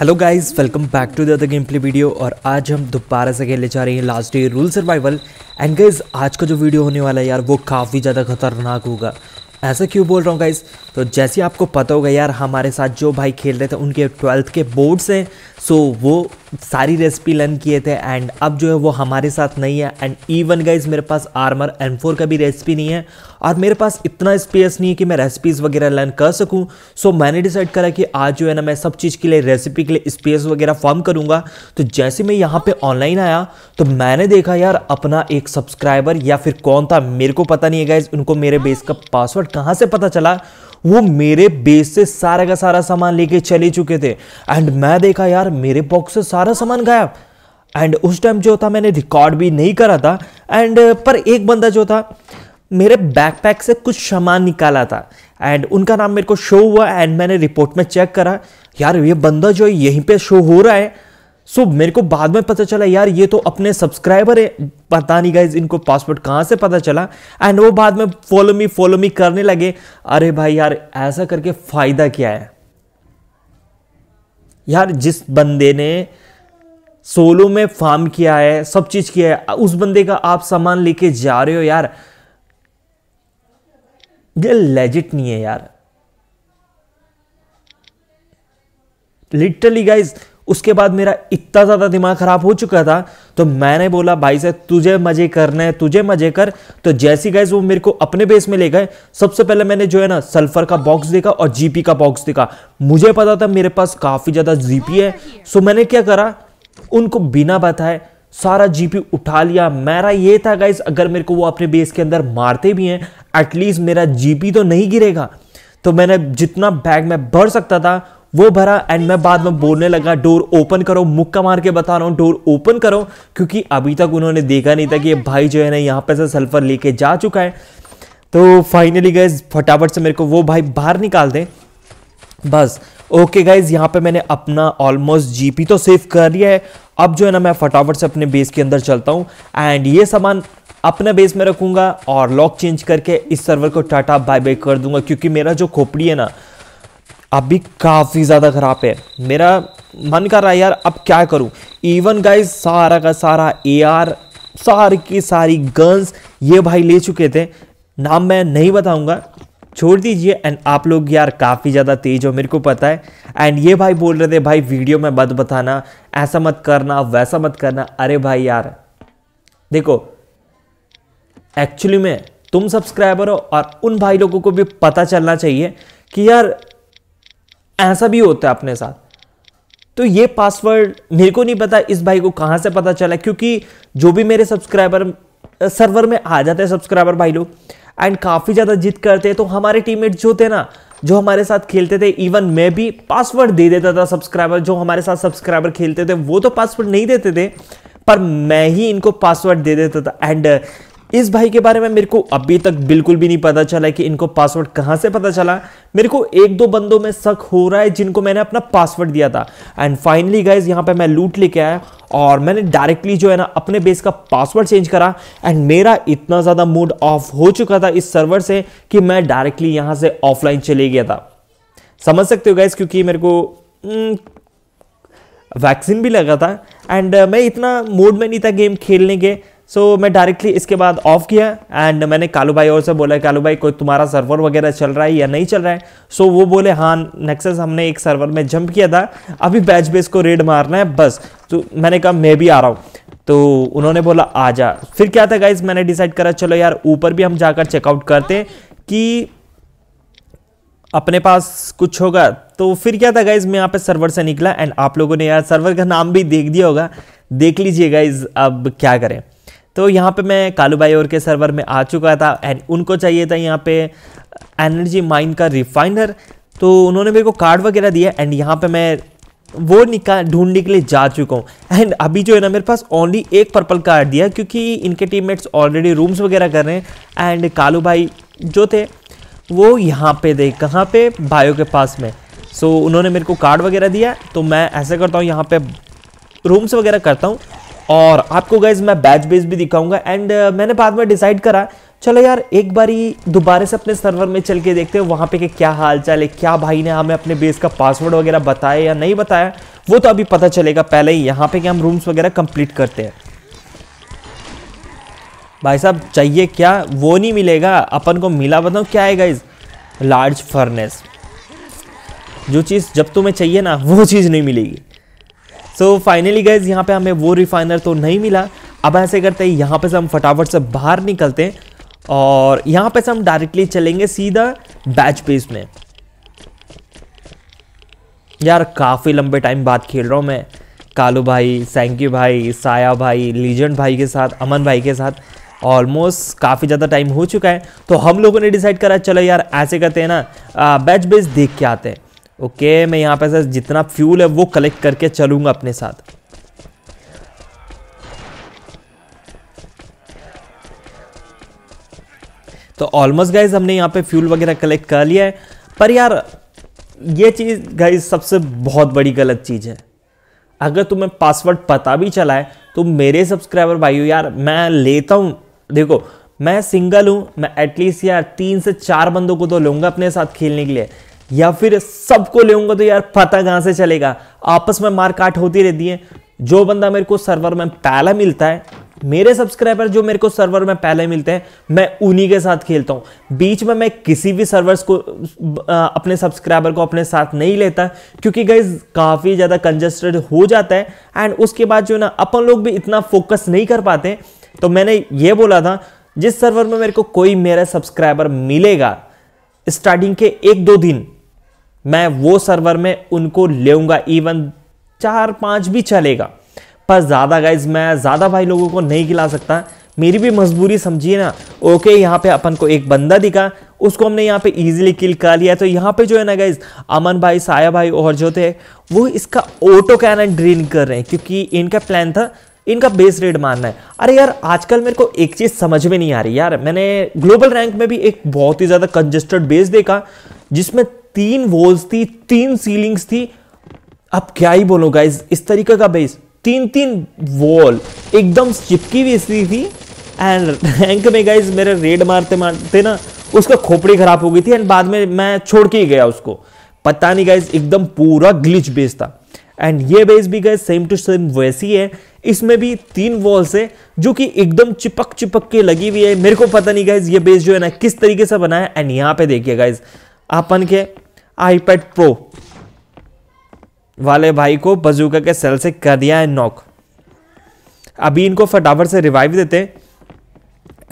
hello guys welcome back to the other game play video और आज हम दोबारा से खेलने जा रहे हैं last day rule survival and guys आज का जो वीडियो होने वाला है यार वो काफ़ी ज़्यादा खतरनाक होगा ऐसा क्यों बोल रहा हूँ गाइस तो जैसे आपको पता होगा यार हमारे साथ जो भाई खेल रहे थे उनके ट्वेल्थ के बोर्ड्स हैं सो वो सारी रेसिपी लर्न किए थे एंड अब जो है वो हमारे साथ नहीं है एंड इवन गाइज मेरे पास आर्मर एन फोर का भी रेसिपी नहीं है और मेरे पास इतना स्पेस नहीं है कि मैं रेसिपीज़ वगैरह लर्न कर सकूं सो so, मैंने डिसाइड करा कि आज जो है ना मैं सब चीज़ के लिए रेसिपी के लिए स्पेस वगैरह फॉर्म करूंगा तो जैसे मैं यहाँ पर ऑनलाइन आया तो मैंने देखा यार अपना एक सब्सक्राइबर या फिर कौन था मेरे को पता नहीं है गाइज उनको मेरे बेस का पासवर्ड कहाँ से पता चला वो मेरे बेस से सारे का सारा सामान लेके चले चुके थे एंड मैं देखा यार मेरे बॉक्स से सारा सामान गायब एंड उस टाइम जो था मैंने रिकॉर्ड भी नहीं करा था एंड पर एक बंदा जो था मेरे बैकपैक से कुछ सामान निकाला था एंड उनका नाम मेरे को शो हुआ एंड मैंने रिपोर्ट में चेक करा यार ये बंदा जो यहीं पे शो हो रहा है सो so, मेरे को बाद में पता चला यार ये तो अपने सब्सक्राइबर है पता नहीं गाइज इनको पासवर्ड कहाँ से पता चला एंड वो बाद में फॉलो मी फॉलो मी करने लगे अरे भाई यार ऐसा करके फायदा क्या है यार जिस बंदे ने सोलो में फार्म किया है सब चीज किया है उस बंदे का आप सामान लेके जा रहे हो यार ये लेजिट नहीं है यार लिटरली गाइज उसके बाद मेरा इतना ज़्यादा दिमाग ख़राब हो चुका था तो मैंने बोला भाई साहब तुझे मज़े करने हैं तुझे मज़े कर तो जैसी गाइज वो मेरे को अपने बेस में ले गए सबसे पहले मैंने जो है ना सल्फर का बॉक्स देखा और जीपी का बॉक्स देखा मुझे पता था मेरे पास काफ़ी ज़्यादा जीपी है सो मैंने क्या करा उनको बिना बताए सारा जीपी उठा लिया मेरा ये था गाइज अगर मेरे को वो अपने बेस के अंदर मारते भी हैं एटलीस्ट मेरा जीपी तो नहीं गिरेगा तो मैंने जितना बैग में भर सकता था वो भरा एंड मैं बाद में बोलने लगा डोर ओपन करो मुक्का मार के बता रहा हूँ डोर ओपन करो क्योंकि अभी तक उन्होंने देखा नहीं था कि ये भाई जो है ना यहाँ पे से सल्फर लेके जा चुका है तो फाइनली गए फटाफट से मेरे को वो भाई बाहर निकाल दें बस ओके गाइज यहाँ पे मैंने अपना ऑलमोस्ट जीपी तो सेव कर लिया है अब जो है ना मैं फटाफट से अपने बेस के अंदर चलता हूँ एंड ये सामान अपने बेस में रखूँगा और लॉक चेंज करके इस सर्वर को टाटा बाय बाय कर दूंगा क्योंकि मेरा जो खोपड़ी है ना अभी काफ़ी ज़्यादा ख़राब है मेरा मन कर रहा है यार अब क्या करूं इवन गाइस सारा का सारा आर सारी की सारी गन्स ये भाई ले चुके थे नाम मैं नहीं बताऊंगा छोड़ दीजिए एंड आप लोग यार काफ़ी ज़्यादा तेज हो मेरे को पता है एंड ये भाई बोल रहे थे भाई वीडियो में मत बताना ऐसा मत करना वैसा मत करना अरे भाई यार देखो एक्चुअली में तुम सब्सक्राइबर हो और उन भाई लोगों को भी पता चलना चाहिए कि यार ऐसा भी होता है अपने साथ तो ये पासवर्ड मेरे को नहीं पता इस भाई को कहाँ से पता चला क्योंकि जो भी मेरे सब्सक्राइबर सर्वर में आ जाते हैं सब्सक्राइबर भाई लोग एंड काफ़ी ज़्यादा जिद करते हैं तो हमारे टीममेट्स जो थे ना जो हमारे साथ खेलते थे इवन मैं भी पासवर्ड दे देता था सब्सक्राइबर जो हमारे साथ सब्सक्राइबर खेलते थे वो तो पासवर्ड नहीं देते थे पर मैं ही इनको पासवर्ड दे देता था एंड इस भाई के बारे में मेरे को अभी तक बिल्कुल भी नहीं पता चला कि इनको पासवर्ड कहां से पता चला मेरे को एक दो बंदों में शक हो रहा है जिनको मैंने अपना पासवर्ड दिया था एंड फाइनली गाइज यहां पे मैं लूट लेके आया और मैंने डायरेक्टली जो है ना अपने बेस का पासवर्ड चेंज करा एंड मेरा इतना ज़्यादा मूड ऑफ हो चुका था इस सर्वर से कि मैं डायरेक्टली यहां से ऑफलाइन चले गया था समझ सकते हो गाइज क्योंकि मेरे को वैक्सीन हम्म, भी लगा था एंड uh, मैं इतना मूड में नहीं था गेम खेलने के सो so, मैं डायरेक्टली इसके बाद ऑफ किया एंड मैंने कालू भाई और से बोला कालू भाई कोई तुम्हारा सर्वर वगैरह चल रहा है या नहीं चल रहा है सो so, वो बोले हाँ नेक्सस हमने एक सर्वर में जंप किया था अभी बैच बेस को रेड मारना है बस तो मैंने कहा मैं भी आ रहा हूँ तो उन्होंने बोला आ जा फिर क्या था गाइज मैंने डिसाइड करा चलो यार ऊपर भी हम जाकर चेकआउट करते कि अपने पास कुछ होगा तो फिर क्या था गाइज मैं यहाँ पे सर्वर से निकला एंड आप लोगों ने यार सर्वर का नाम भी देख दिया होगा देख लीजिए गाइज अब क्या करें तो यहाँ पे मैं कालू भाई और के सर्वर में आ चुका था एंड उनको चाहिए था यहाँ पे एनर्जी माइन का रिफाइनर तो उन्होंने मेरे को कार्ड वगैरह दिया एंड यहाँ पे मैं वो निकाल ढूंढने के लिए जा चुका हूँ एंड अभी जो है ना मेरे पास ओनली एक पर्पल कार्ड दिया क्योंकि इनके टीममेट्स ऑलरेडी रूम्स वगैरह कर रहे हैं एंड कालू भाई जो थे वो यहाँ पे थे कहाँ पे बायो के पास में सो so, उन्होंने मेरे को कार्ड वगैरह दिया तो मैं ऐसा करता हूँ यहाँ पे रूम्स वगैरह करता हूँ और आपको गाइज मैं बैच बेस भी दिखाऊंगा एंड uh, मैंने बाद में डिसाइड करा चलो यार एक बारी दोबारा से अपने सर्वर में चल के देखते हैं वहाँ पे कि क्या हाल चाल है क्या भाई ने हमें अपने बेस का पासवर्ड वगैरह बताया या नहीं बताया वो तो अभी पता चलेगा पहले ही यहाँ पे कि हम रूम्स वगैरह कंप्लीट करते हैं भाई साहब चाहिए क्या वो नहीं मिलेगा अपन को मिला बताओ क्या है गाइज लार्ज फर्नेस जो चीज़ जब तुम्हें चाहिए ना वो चीज़ नहीं मिलेगी सो फाइनली गैस यहाँ पे हमें वो रिफाइनर तो नहीं मिला अब ऐसे करते हैं यहाँ पे से हम फटाफट से बाहर निकलते हैं और यहाँ पे से हम डायरेक्टली चलेंगे सीधा बैच पेस में यार काफ़ी लंबे टाइम बाद खेल रहा हूँ मैं कालू भाई सैंकी भाई साया भाई लीजेंड भाई के साथ अमन भाई के साथ ऑलमोस्ट काफ़ी ज़्यादा टाइम हो चुका है तो हम लोगों ने डिसाइड करा चलो यार ऐसे करते हैं ना बैच बेस देख के आते हैं ओके मैं यहाँ पे सर जितना फ्यूल है वो कलेक्ट करके चलूँगा अपने साथ तो ऑलमोस्ट गाइज हमने यहाँ पे फ्यूल वगैरह कलेक्ट कर लिया है पर यार ये चीज़ गाइज सबसे बहुत बड़ी गलत चीज़ है अगर तुम्हें पासवर्ड पता भी चला है तो मेरे सब्सक्राइबर भाइयों यार मैं लेता हूँ देखो मैं सिंगल हूँ मैं एटलीस्ट यार तीन से चार बंदों को तो लूँगा अपने साथ खेलने के लिए या फिर सबको लेगा तो यार पता कहां से चलेगा आपस में मारकाट होती रहती है जो बंदा मेरे को सर्वर में पहला मिलता है मेरे सब्सक्राइबर जो मेरे को सर्वर में पहले मिलते हैं मैं उन्हीं के साथ खेलता हूँ बीच में मैं किसी भी सर्वर्स को अपने सब्सक्राइबर को अपने साथ नहीं लेता क्योंकि गाइज काफ़ी ज़्यादा कंजस्टेड हो जाता है एंड उसके बाद जो है ना अपन लोग भी इतना फोकस नहीं कर पाते तो मैंने ये बोला था जिस सर्वर में मेरे को कोई मेरा सब्सक्राइबर मिलेगा स्टार्टिंग के एक दो दिन मैं वो सर्वर में उनको लेऊंगा इवन चार पाँच भी चलेगा पर ज़्यादा गाइज मैं ज़्यादा भाई लोगों को नहीं खिला सकता मेरी भी मजबूरी समझिए ना ओके यहाँ पे अपन को एक बंदा दिखा उसको हमने यहाँ पे इजीली किल कर लिया तो यहाँ पे जो है ना गाइज अमन भाई साया भाई और जो थे वो इसका ऑटो कैनन ड्रीन कर रहे हैं क्योंकि इनका प्लान था इनका बेस रेट मारना है अरे यार आजकल मेरे को एक चीज़ समझ में नहीं आ रही यार मैंने ग्लोबल रैंक में भी एक बहुत ही ज़्यादा कंजेस्टेड बेस देखा जिसमें तीन वॉल्स थी तीन सीलिंग्स थी अब क्या ही बोलो गाइज इस तरीके का बेस तीन तीन वॉल एकदम चिपकी हुई स्थिति थी एंड रैंक में गाइज मेरे रेड मारते मारते ना उसका खोपड़ी खराब हो गई थी एंड बाद में मैं छोड़ के ही गया उसको पता नहीं गाइज एकदम पूरा ग्लिच बेस था एंड ये बेस भी गाइज सेम टू सेम वैसी है इसमें भी तीन वॉल्स है जो कि एकदम चिपक चिपक के लगी हुई है मेरे को पता नहीं गाइज ये बेस जो है ना किस तरीके से बनाया एंड यहाँ पे देखिए गाइज अपन के आईपैड प्रो वाले भाई को बजूका के सेल से कर दिया है नॉक अभी इनको फटाफट से रिवाइव देते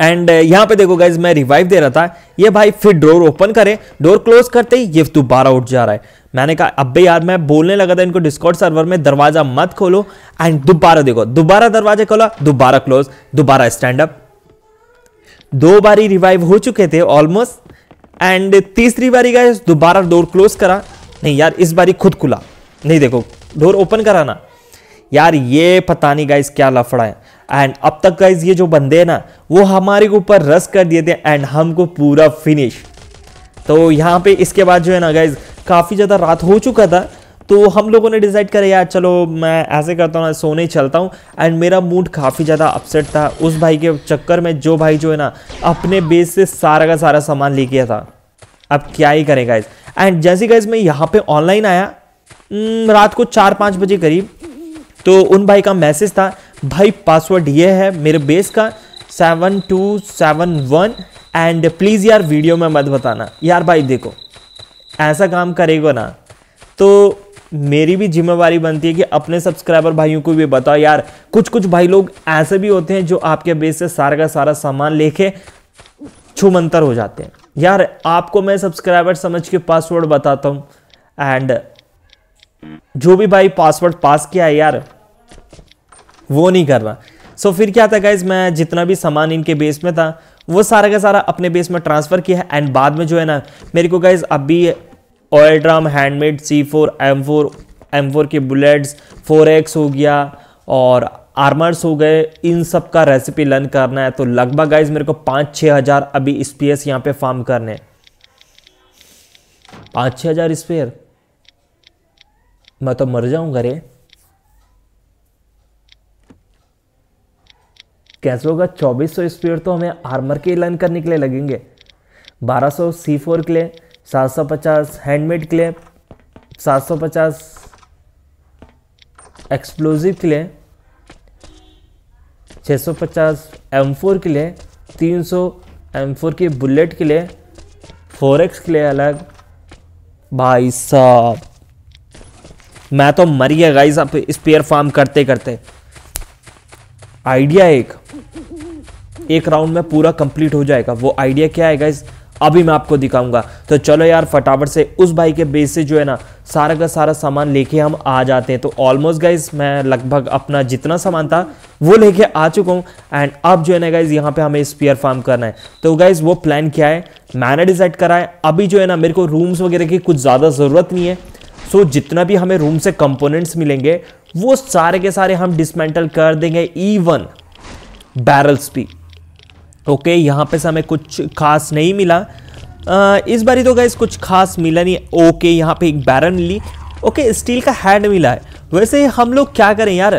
एंड uh, यहां पे देखो गाइज मैं रिवाइव दे रहा था ये भाई फिर डोर ओपन करे डोर क्लोज करते ही ये दोबारा उठ जा रहा है मैंने कहा अबे यार मैं बोलने लगा था इनको डिस्कॉर्ड सर्वर में दरवाजा मत खोलो एंड दोबारा देखो दोबारा दरवाजा खोला दोबारा क्लोज दोबारा स्टैंड अप दो बारी रिवाइव हो चुके थे ऑलमोस्ट एंड तीसरी बारी गए दोबारा डोर क्लोज करा नहीं यार इस बारी खुद खुला नहीं देखो डोर ओपन करा ना यार ये पता नहीं गाइज क्या लफड़ा है एंड अब तक गाइज ये जो बंदे ना वो हमारे ऊपर रस कर दिए थे एंड हमको पूरा फिनिश तो यहाँ पे इसके बाद जो है ना गाइज काफ़ी ज़्यादा रात हो चुका था तो हम लोगों ने डिसाइड करा यार चलो मैं ऐसे करता हूँ सोने ही चलता हूँ एंड मेरा मूड काफ़ी ज़्यादा अपसेट था उस भाई के चक्कर में जो भाई जो है ना अपने बेस से सारा का सारा सामान ले गया था अब क्या ही करें गाइज एंड जैसे गाइज मैं यहाँ पे ऑनलाइन आया हम्म, रात को चार पाँच बजे करीब तो उन भाई का मैसेज था भाई पासवर्ड ये है मेरे बेस का seven two seven one and please यार वीडियो में मत बताना यार भाई देखो ऐसा काम करेगा ना तो मेरी भी जिम्मेवारी बनती है कि अपने सब्सक्राइबर भाइयों को भी बताओ यार कुछ कुछ भाई लोग ऐसे भी होते हैं जो आपके बेस से सारा का सारा सामान लेके छुमंतर हो जाते हैं यार आपको मैं सब्सक्राइबर समझ के पासवर्ड बताता हूँ एंड जो भी भाई पासवर्ड पास किया है यार वो नहीं कर रहा सो so, फिर क्या था गाइज मैं जितना भी सामान इनके बेस में था वो सारा का सारा अपने बेस में ट्रांसफ़र किया है एंड बाद में जो है ना मेरे को गाइज अभी oil drum handmade C four M four M four के बुलेट्स फोर एक्स हो गया और आर्मर्स हो गए इन सब का रेसिपी लर्न करना है तो लगभग गाइज मेरे को पाँच छः हज़ार अभी स्पेयर्स यहाँ पे फार्म करने हैं पाँच छः हज़ार स्पेयर मैं तो मर जाऊंगा रे कैसे होगा चौबीस सौ स्पेयर तो हमें आर्मर के लर्न करने के लिए लगेंगे बारह सौ सी फोर के लिए 750 handmade clay 750 explosive clay 650 four के लिए तीन सौ एम फोर की बुलेट के लिए फोर एक्स के लिए अलग भाई साहब मैं तो मर गया गाइस आप स्पेयर फार्म करते करते आइडिया एक एक राउंड में पूरा कंप्लीट हो जाएगा वो आइडिया क्या है गाइस अभी मैं आपको दिखाऊंगा तो चलो यार फटाफट से उस भाई के बेस से जो है ना सारा का सारा सामान लेके हम आ जाते हैं तो ऑलमोस्ट गाइज मैं लगभग अपना जितना सामान था वो लेके आ चुका हूँ एंड अब जो है ना गाइज यहाँ पे हमें स्पीयर फार्म करना है तो गाइज वो प्लान क्या है मैंने डिसाइड करा है अभी जो है ना मेरे को रूम्स वगैरह की कुछ ज़्यादा ज़रूरत नहीं है सो so, जितना भी हमें रूम से कंपोनेंट्स मिलेंगे वो सारे के सारे हम डिसमेंटल कर देंगे ईवन बैरल्स भी ओके यहाँ पे से हमें कुछ खास नहीं मिला आ, इस बारी तो गैस कुछ खास मिला नहीं ओके यहाँ पे एक बैरन मिली ओके स्टील का हैंड मिला है वैसे हम लोग क्या करें यार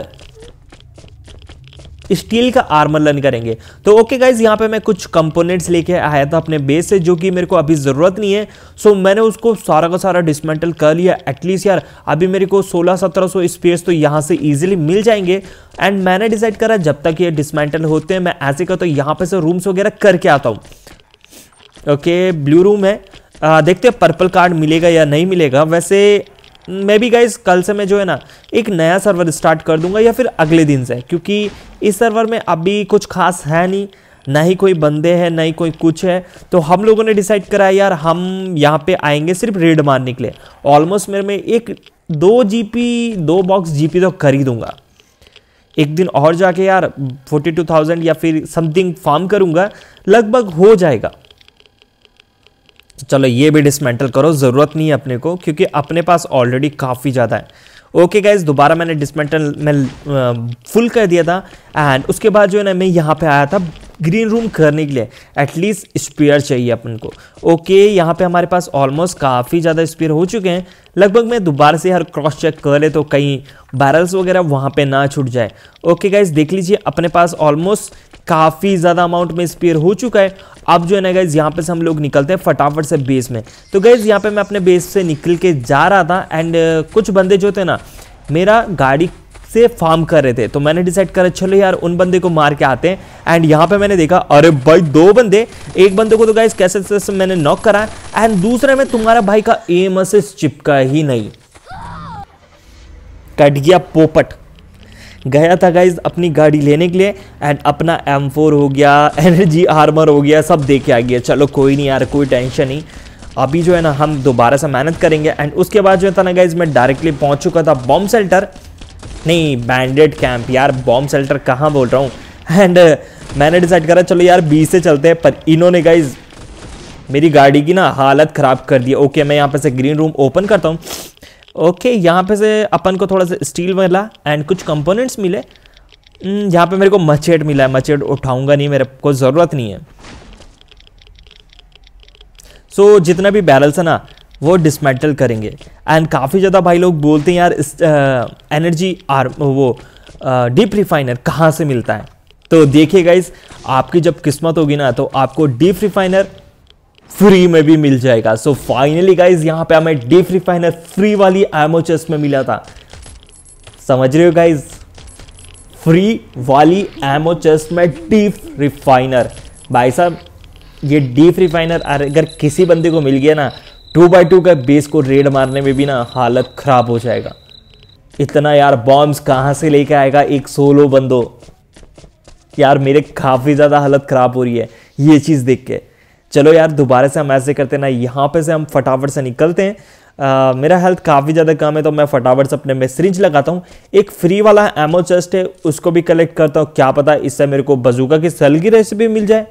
स्टील का आर्मर लर्न करेंगे तो ओके गाइज यहाँ पे मैं कुछ कंपोनेंट्स लेके आया था अपने बेस से जो कि मेरे को अभी ज़रूरत नहीं है सो मैंने उसको सारा का सारा डिसमेंटल कर लिया एटलीस्ट यार अभी मेरे को 16-1700 स्पेस तो यहाँ से ईजिली मिल जाएंगे एंड मैंने डिसाइड करा जब तक ये डिसमेंटल होते हैं मैं ऐसे करता हूँ यहाँ पर से रूम्स वगैरह करके आता हूँ ओके ब्लू रूम है आ, देखते हैं पर्पल कार्ड मिलेगा या नहीं मिलेगा वैसे मे बी गाइज कल से मैं जो है ना एक नया सर्वर स्टार्ट कर दूंगा या फिर अगले दिन से क्योंकि इस सर्वर में अभी कुछ खास है नहीं ना ही कोई बंदे हैं ना ही कोई कुछ है तो हम लोगों ने डिसाइड करा यार हम यहाँ पे आएंगे सिर्फ रेड मारने के लिए ऑलमोस्ट मेरे में एक दो जीपी दो बॉक्स जीपी तो दूंगा एक दिन और जाके यार फोर्टी टू थाउजेंड या फिर समथिंग फार्म करूँगा लगभग हो जाएगा तो चलो ये भी डिसमेंटल करो ज़रूरत नहीं है अपने को क्योंकि अपने पास ऑलरेडी काफ़ी ज़्यादा है ओके गाइज दोबारा मैंने डिसमेंटल मैं फुल कर दिया था एंड उसके बाद जो है ना मैं यहाँ पे आया था ग्रीन रूम करने के लिए एटलीस्ट स्पेयर चाहिए अपन को ओके यहाँ पे हमारे पास ऑलमोस्ट काफ़ी ज़्यादा स्पेयर हो चुके हैं लगभग मैं दोबारा से हर क्रॉस चेक कर ले तो कहीं बैरल्स वगैरह वहाँ पे ना छूट जाए ओके गाइज देख लीजिए अपने पास ऑलमोस्ट काफ़ी ज़्यादा अमाउंट में स्पेयर हो चुका है अब जो है ना गैज़ यहाँ पे से हम लोग निकलते हैं फटाफट से बेस में तो गैज़ यहाँ पे मैं अपने बेस से निकल के जा रहा था एंड uh, कुछ बंदे जो थे ना मेरा गाड़ी से फार्म कर रहे थे तो मैंने डिसाइड करा चलो यार उन बंदे को मार के आते हैं एंड यहाँ पे मैंने देखा अरे भाई दो बंदे एक बंदे को तो गाइस कैसे कैसे मैंने नॉक करा एंड दूसरे में तुम्हारा भाई का एम चिपका ही नहीं कट गया पोपट गया था गाइज अपनी गाड़ी लेने के लिए एंड अपना एम फोर हो गया एनर्जी आर्मर हो गया सब दे के आ गया चलो कोई नहीं यार कोई टेंशन नहीं अभी जो है ना हम दोबारा से मेहनत करेंगे एंड उसके बाद जो था ना गाइज मैं डायरेक्टली पहुंच चुका था बॉम्ब सेल्टर नहीं बैंडेड कैंप यार बॉम्ब सेल्टर कहाँ बोल रहा हूँ एंड uh, मैंने डिसाइड करा चलो यार बीस से चलते हैं पर इन्होंने गाइज मेरी गाड़ी की ना हालत ख़राब कर दी ओके मैं यहाँ पर से ग्रीन रूम ओपन करता हूँ ओके यहाँ पे से अपन को थोड़ा सा स्टील मिला एंड कुछ कंपोनेंट्स मिले hmm, यहाँ पे मेरे को मचेट मिला है मचेट उठाऊंगा नहीं मेरे को ज़रूरत नहीं है सो so, जितना भी बैरल्स है ना वो डिसमेंटल करेंगे एंड काफ़ी ज़्यादा भाई लोग बोलते हैं यार इस एनर्जी आर वो डीप रिफाइनर कहाँ से मिलता है तो देखिए गाइज आपकी जब किस्मत होगी ना तो आपको डीप रिफाइनर फ्री में भी मिल जाएगा सो फाइनली गाइज यहां पे हमें फ्री रिफाइनर फ्री वाली एमओ चेस्ट में मिला था समझ रहे हो गाइज फ्री वाली एमओ चेस्ट में डीप रिफाइनर भाई साहब ये डीप रिफाइनर अगर किसी बंदे को मिल गया ना टू बाई टू का बेस को रेड मारने में भी ना हालत खराब हो जाएगा इतना यार बॉम्ब्स कहाँ से लेके आएगा एक सोलो बंदो यार मेरे काफ़ी ज़्यादा हालत खराब हो रही है ये चीज़ देख के चलो यार दोबारा से हम ऐसे करते हैं ना यहाँ पे से हम फटाफट से निकलते हैं आ, मेरा हेल्थ काफ़ी ज़्यादा कम है तो मैं फटाफट से अपने में सिरिंज लगाता हूँ एक फ्री वाला एमो चेस्ट है उसको भी कलेक्ट करता हूँ क्या पता इससे मेरे को बजूका की सेल की रेसिपी मिल जाए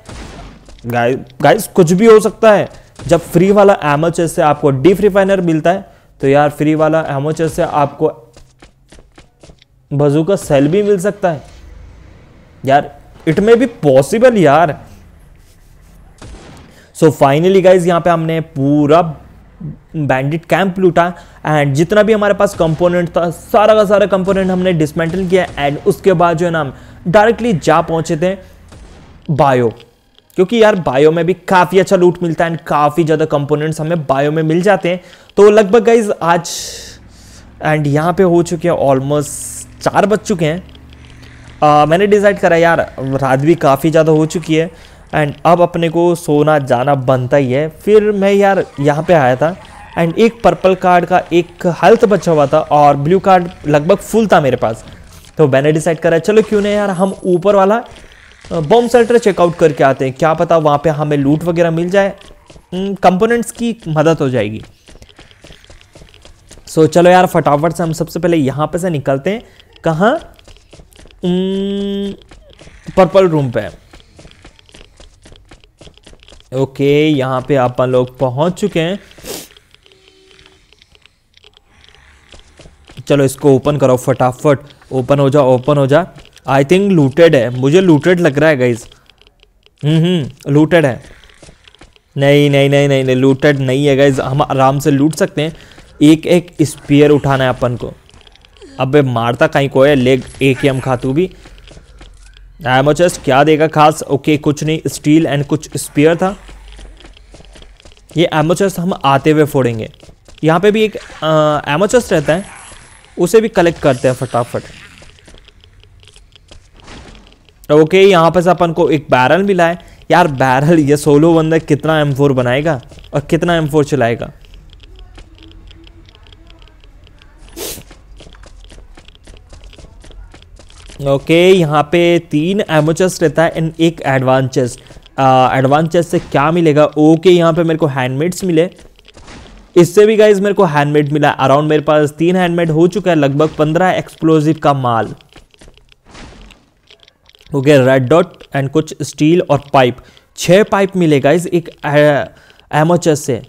गाइस गाइस कुछ भी हो सकता है जब फ्री वाला एमो चेस्ट से आपको डीप रिफाइनर मिलता है तो यार फ्री वाला एमो चेस्ट से आपको बजूका सेल भी मिल सकता है यार इट में भी पॉसिबल यार सो फाइनली गाइज यहाँ पे हमने पूरा बैंडिट कैंप लूटा एंड जितना भी हमारे पास कंपोनेंट था सारा का सारा कंपोनेंट हमने डिसमेंटल किया एंड उसके बाद जो है ना हम डायरेक्टली जा पहुंचे थे बायो क्योंकि यार बायो में भी काफ़ी अच्छा लूट मिलता है एंड काफ़ी ज़्यादा कंपोनेंट्स हमें बायो में मिल जाते हैं तो लगभग गाइज आज एंड यहाँ पे हो चुके हैं ऑलमोस्ट चार बज चुके हैं मैंने डिसाइड करा यार रात भी काफ़ी ज़्यादा हो चुकी है एंड अब अपने को सोना जाना बनता ही है फिर मैं यार यहाँ पे आया था एंड एक पर्पल कार्ड का एक हेल्थ बचा हुआ था और ब्लू कार्ड लगभग फुल था मेरे पास तो मैंने डिसाइड करा चलो क्यों नहीं यार हम ऊपर वाला बॉम्ब सेल्टर चेकआउट करके आते हैं क्या पता वहाँ पे हमें लूट वगैरह मिल जाए कंपोनेंट्स की मदद हो जाएगी सो so, चलो यार फटाफट से हम सबसे पहले यहाँ पे से निकलते हैं कहाँ पर्पल रूम पे ओके यहाँ पे आप लोग पहुँच चुके हैं चलो इसको ओपन करो फटाफट ओपन हो जा ओपन हो जा आई थिंक लूटेड है मुझे लूटेड लग रहा है गाइज हम्म लूटेड हम्म, है नहीं नहीं नहीं नहीं नहीं लूटेड नहीं है गाइज हम आराम से लूट सकते हैं एक एक स्पियर उठाना है अपन को अबे मारता कहीं को है लेग ए ही हम खातू भी एमोचेस्ट क्या देगा खास ओके कुछ नहीं स्टील एंड कुछ स्पीयर था ये एमोचेस्ट हम आते हुए फोड़ेंगे यहाँ पे भी एक एमोचेस्ट रहता है उसे भी कलेक्ट करते हैं फटाफट ओके यहाँ पे से अपन को एक बैरल मिला है यार बैरल ये सोलो बंदा कितना एम फोर बनाएगा और कितना एम फोर चलाएगा ओके यहाँ पे तीन एमो चेस्ट रहता है एंड एक एडवांस चेस्ट एडवांस चेस्ट से क्या मिलेगा ओके यहाँ पे मेरे को हैंडमेड्स मिले इससे भी गाइज मेरे को हैंडमेड मिला अराउंड मेरे पास तीन हैंडमेड हो चुका है लगभग पंद्रह एक्सप्लोजिव का माल ओके रेड डॉट एंड कुछ स्टील और पाइप छह पाइप मिले गाइज एक चेस्ट uh, से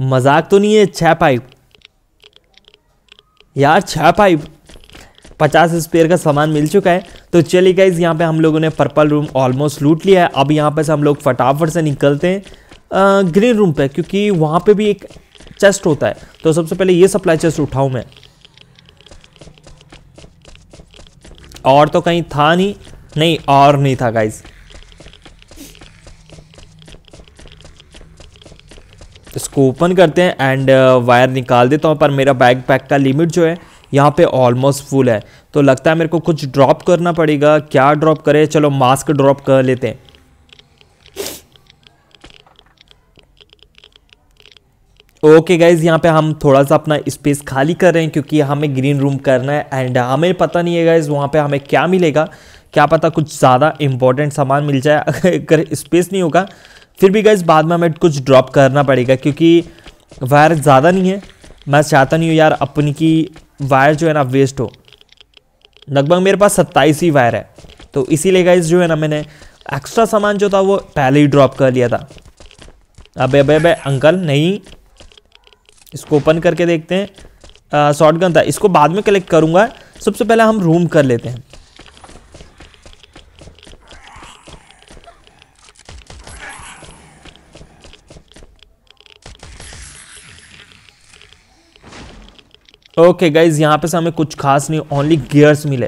मजाक तो नहीं है छह पाइप यार छह पाइप पचास स्पेयर का सामान मिल चुका है तो चलिए गाइज यहाँ पे हम लोगों ने पर्पल रूम ऑलमोस्ट लूट लिया है अब यहाँ पे से हम लोग फटाफट से निकलते हैं ग्रीन रूम पे क्योंकि वहाँ पे भी एक चेस्ट होता है तो सबसे पहले ये सप्लाई चेस्ट उठाऊँ मैं और तो कहीं था नहीं नहीं और नहीं था गाइज इसको ओपन करते हैं एंड वायर निकाल देता हूँ पर मेरा बैग पैक का लिमिट जो है यहाँ पे ऑलमोस्ट फुल है तो लगता है मेरे को कुछ ड्रॉप करना पड़ेगा क्या ड्रॉप करें चलो मास्क ड्रॉप कर लेते हैं ओके गाइज यहाँ पे हम थोड़ा सा अपना स्पेस खाली कर रहे हैं क्योंकि हमें ग्रीन रूम करना है एंड हमें पता नहीं है गाइज वहाँ पे हमें क्या मिलेगा क्या पता कुछ ज़्यादा इंपॉर्टेंट सामान मिल जाए अगर स्पेस नहीं होगा फिर भी गाइज बाद में हमें कुछ ड्रॉप करना पड़ेगा क्योंकि वायर ज़्यादा नहीं है मैं चाहता नहीं हूँ यार अपनी की वायर जो है ना वेस्ट हो लगभग मेरे पास सत्ताईस ही वायर है तो इसीलिए गाइज जो है ना मैंने एक्स्ट्रा सामान जो था वो पहले ही ड्रॉप कर लिया था अबे अबे अबे अंकल नहीं इसको ओपन करके देखते हैं शॉर्ट गन था इसको बाद में कलेक्ट करूँगा सबसे पहले हम रूम कर लेते हैं ओके गाइज यहाँ पे से हमें कुछ खास नहीं ओनली गियर्स मिले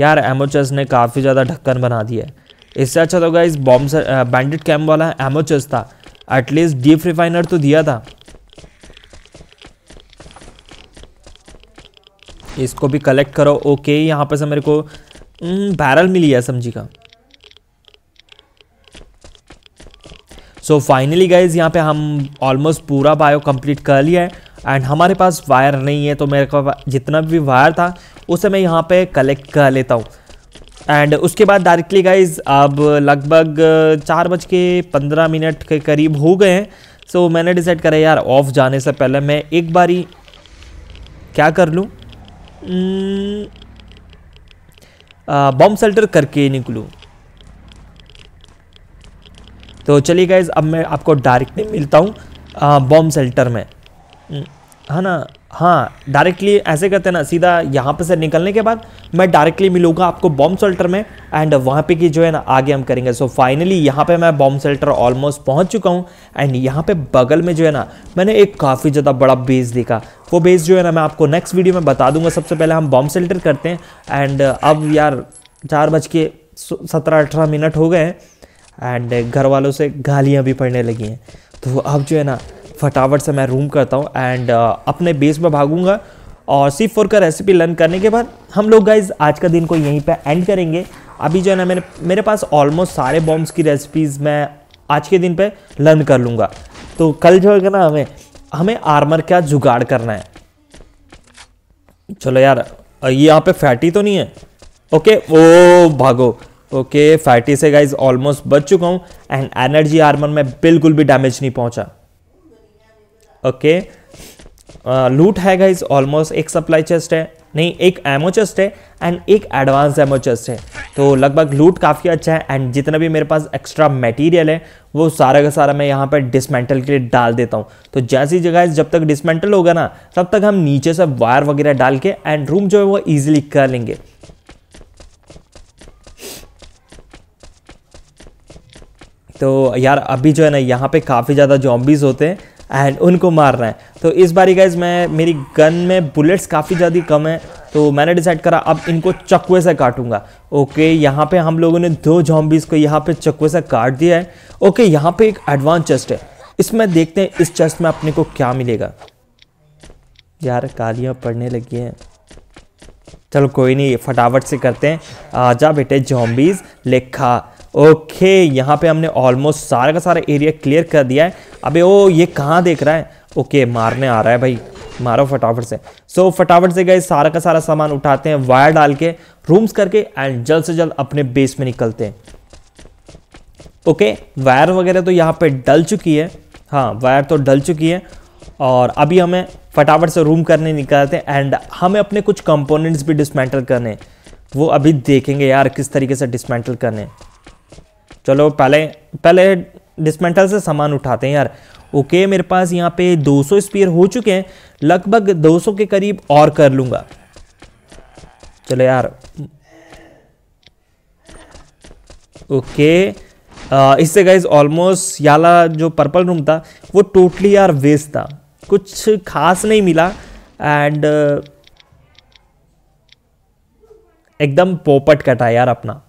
यार एमोचस ने काफ़ी ज़्यादा ढक्कन बना दिया है इससे अच्छा तो गाइज बॉम्बसर बैंडेड कैम्प वाला एमोचस था एटलीस्ट डीप रिफाइनर तो दिया था इसको भी कलेक्ट करो ओके यहाँ पे से मेरे को बैरल हम्म, मिली है समझी का सो फाइनली गाइज यहाँ पे हम ऑलमोस्ट पूरा बायो कंप्लीट कर लिया है एंड हमारे पास वायर नहीं है तो मेरे को जितना भी वायर था उसे मैं यहाँ पे कलेक्ट कर लेता हूँ एंड उसके बाद डायरेक्टली गाइज अब लगभग चार बज के पंद्रह मिनट के करीब हो गए हैं सो so, मैंने डिसाइड करा यार ऑफ जाने से पहले मैं एक बारी क्या कर लूँ बॉम्ब सेल्टर करके निकलूँ तो चलिए गाइज अब मैं आपको डायरेक्टली मिलता हूँ बॉम्ब सेल्टर में है हाँ ना हाँ डायरेक्टली ऐसे करते हैं ना सीधा यहाँ पर से निकलने के बाद मैं डायरेक्टली मिलूंगा आपको बॉम्ब सेल्टर में एंड वहाँ पे की जो है ना आगे हम करेंगे सो फाइनली यहाँ पे मैं बॉम्ब सेल्टर ऑलमोस्ट पहुँच चुका हूँ एंड यहाँ पे बगल में जो है ना मैंने एक काफ़ी ज़्यादा बड़ा बेस देखा वो बेस जो है ना मैं आपको नेक्स्ट वीडियो में बता दूंगा सबसे पहले हम बॉम्ब सेल्टर करते हैं एंड अब यार चार बज के सत्रह अठारह मिनट हो गए हैं एंड घर वालों से गालियाँ भी पड़ने लगी हैं तो अब जो है ना फटाफट से मैं रूम करता हूँ एंड uh, अपने बेस में भागूंगा और सी फोर का रेसिपी लर्न करने के बाद हम लोग गाइज आज का दिन को यहीं पे एंड करेंगे अभी जो है ना मेरे मेरे पास ऑलमोस्ट सारे बॉम्ब्स की रेसिपीज़ मैं आज के दिन पे लर्न कर लूँगा तो कल जो है ना हमें हमें आर्मर का जुगाड़ करना है चलो यार ये यहाँ पे फैटी तो नहीं है ओके ओ भागो ओके फैटी से गाइज ऑलमोस्ट बच चुका हूँ एंड एनर्जी आर्मर में बिल्कुल भी डैमेज नहीं पहुँचा ओके लूट uh, है गाइज ऑलमोस्ट एक सप्लाई चेस्ट है नहीं एक एमओ चेस्ट है एंड एक एडवांस एमओ चेस्ट है तो लगभग लूट काफ़ी अच्छा है एंड जितना भी मेरे पास एक्स्ट्रा मटेरियल है वो सारा का सारा मैं यहाँ पर डिसमेंटल के लिए डाल देता हूँ तो जैसी जगह जब तक डिसमेंटल होगा ना तब तक हम नीचे से वायर वगैरह डाल के एंड रूम जो है वो ईजिली कर लेंगे तो यार अभी जो है ना यहाँ पे काफ़ी ज़्यादा जॉम्बीज़ होते हैं एंड उनको मारना है तो इस बारी गाइज मैं मेरी गन में बुलेट्स काफ़ी ज़्यादा कम है तो मैंने डिसाइड करा अब इनको चक्वे से काटूंगा ओके यहाँ पे हम लोगों ने दो जॉम्बीज़ को यहाँ पे चक्वे से काट दिया है ओके यहाँ पे एक एडवांस चेस्ट है इसमें देखते हैं इस चेस्ट में अपने को क्या मिलेगा यार कालियाँ पड़ने लगी हैं चलो कोई नहीं फटाफट से करते हैं जा बेटे जॉम्बीज़ लेखा ओके यहाँ पे हमने ऑलमोस्ट सारा का सारा एरिया क्लियर कर दिया है अबे ओ ये कहाँ देख रहा है ओके मारने आ रहा है भाई मारो फटाफट से सो so, फटाफट से गए सारा का सारा सामान उठाते हैं वायर डाल के रूम्स करके एंड जल्द से जल्द अपने बेस में निकलते हैं ओके okay, वायर वगैरह तो यहाँ पे डल चुकी है हाँ वायर तो डल चुकी है और अभी हमें फटाफट से रूम करने निकलते हैं एंड हमें अपने कुछ कंपोनेंट्स भी डिसमेंटल करने वो अभी देखेंगे यार किस तरीके से डिसमेंटल करने हैं चलो पहले पहले डिस्मेंटल से सामान उठाते हैं यार ओके मेरे पास यहाँ पे 200 स्पीयर हो चुके हैं लगभग 200 के करीब और कर लूंगा चलो यार ओके इससे गाइज ऑलमोस्ट याला जो पर्पल रूम था वो टोटली यार वेस्ट था कुछ खास नहीं मिला एंड एकदम पोपट कटा यार अपना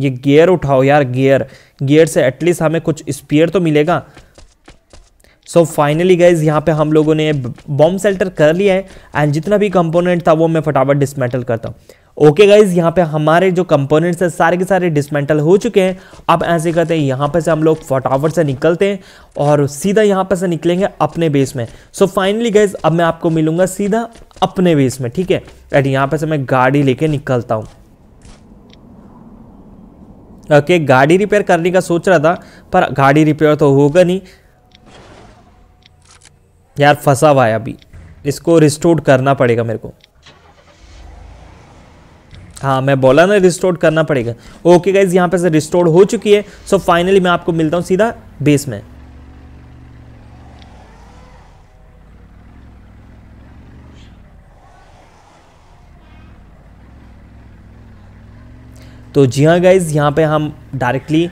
ये गियर उठाओ यार गियर गियर से एटलीस्ट हमें कुछ स्पीयर तो मिलेगा सो फाइनली गाइज यहाँ पे हम लोगों ने बॉम्ब सेल्टर कर लिया है एंड जितना भी कंपोनेंट था वो मैं फटाफट डिसमेंटल करता हूँ ओके गाइज यहाँ पे हमारे जो कंपोनेंट्स हैं सारे के सारे डिसमेंटल हो चुके हैं अब ऐसे करते हैं यहाँ पे से हम लोग फटाफट से निकलते हैं और सीधा यहाँ पे से निकलेंगे अपने बेस में सो फाइनली गाइज अब मैं आपको मिलूंगा सीधा अपने बेस में ठीक है एंड यहाँ पे से मैं गाड़ी लेके निकलता हूँ कि गाड़ी रिपेयर करने का सोच रहा था पर गाड़ी रिपेयर तो होगा नहीं यार फंसा हुआ है अभी इसको रिस्टोर करना पड़ेगा मेरे को हाँ मैं बोला ना रिस्टोर करना पड़ेगा ओके गाइज यहाँ पे से रिस्टोर हो चुकी है सो फाइनली मैं आपको मिलता हूँ सीधा बेस में तो जी हाँ गाइज़ यहाँ पे हम डायरेक्टली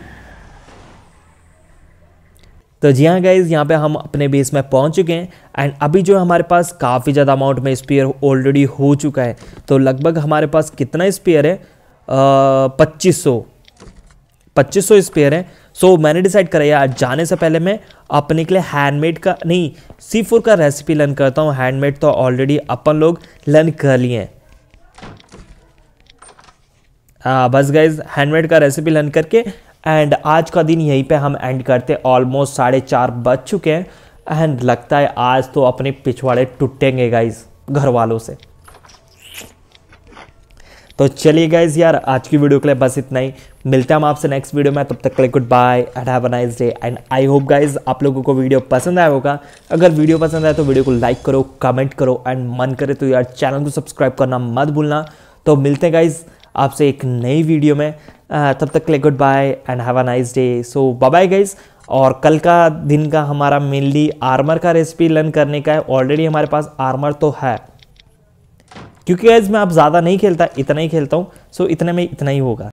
तो जी हाँ गाइज़ यहाँ पे हम अपने बेस में पहुँच चुके हैं एंड अभी जो हमारे पास काफ़ी ज़्यादा अमाउंट में स्पेयर ऑलरेडी हो चुका है तो लगभग हमारे पास कितना स्पेयर है पच्चीस सौ पच्चीस सौ स्पेयर है सो so, मैंने डिसाइड करा यार जाने से पहले मैं अपने के लिए हैंडमेड का नहीं सी फोर का रेसिपी लर्न करता हूँ हैंडमेड तो ऑलरेडी अपन लोग लर्न कर लिए हैं हाँ, बस गाइज हैंडमेड का रेसिपी लर्न करके एंड आज का दिन यहीं पे हम एंड करते ऑलमोस्ट साढ़े चार बज चुके हैं एंड लगता है आज तो अपने पिछवाड़े टूटेंगे गाइज घर वालों से तो चलिए गाइज यार आज की वीडियो के लिए बस इतना ही मिलते हैं हम आपसे नेक्स्ट वीडियो में तब तक के लिए good bye and have a nice day and I hope guys आप लोगों को वीडियो पसंद आया होगा अगर वीडियो पसंद आए तो वीडियो को लाइक करो कमेंट करो एंड मन करे तो यार चैनल को सब्सक्राइब करना मत भूलना तो मिलते हैं गाइज़ आपसे एक नई वीडियो में तब तक के लिए good bye and have a nice day so bye guys और कल का दिन का हमारा मेनली आर्मर का रेसिपी लर्न करने का है ऑलरेडी हमारे पास आर्मर तो है क्योंकि गाइज मैं अब ज़्यादा नहीं खेलता इतना ही खेलता हूँ सो इतने में इतना ही होगा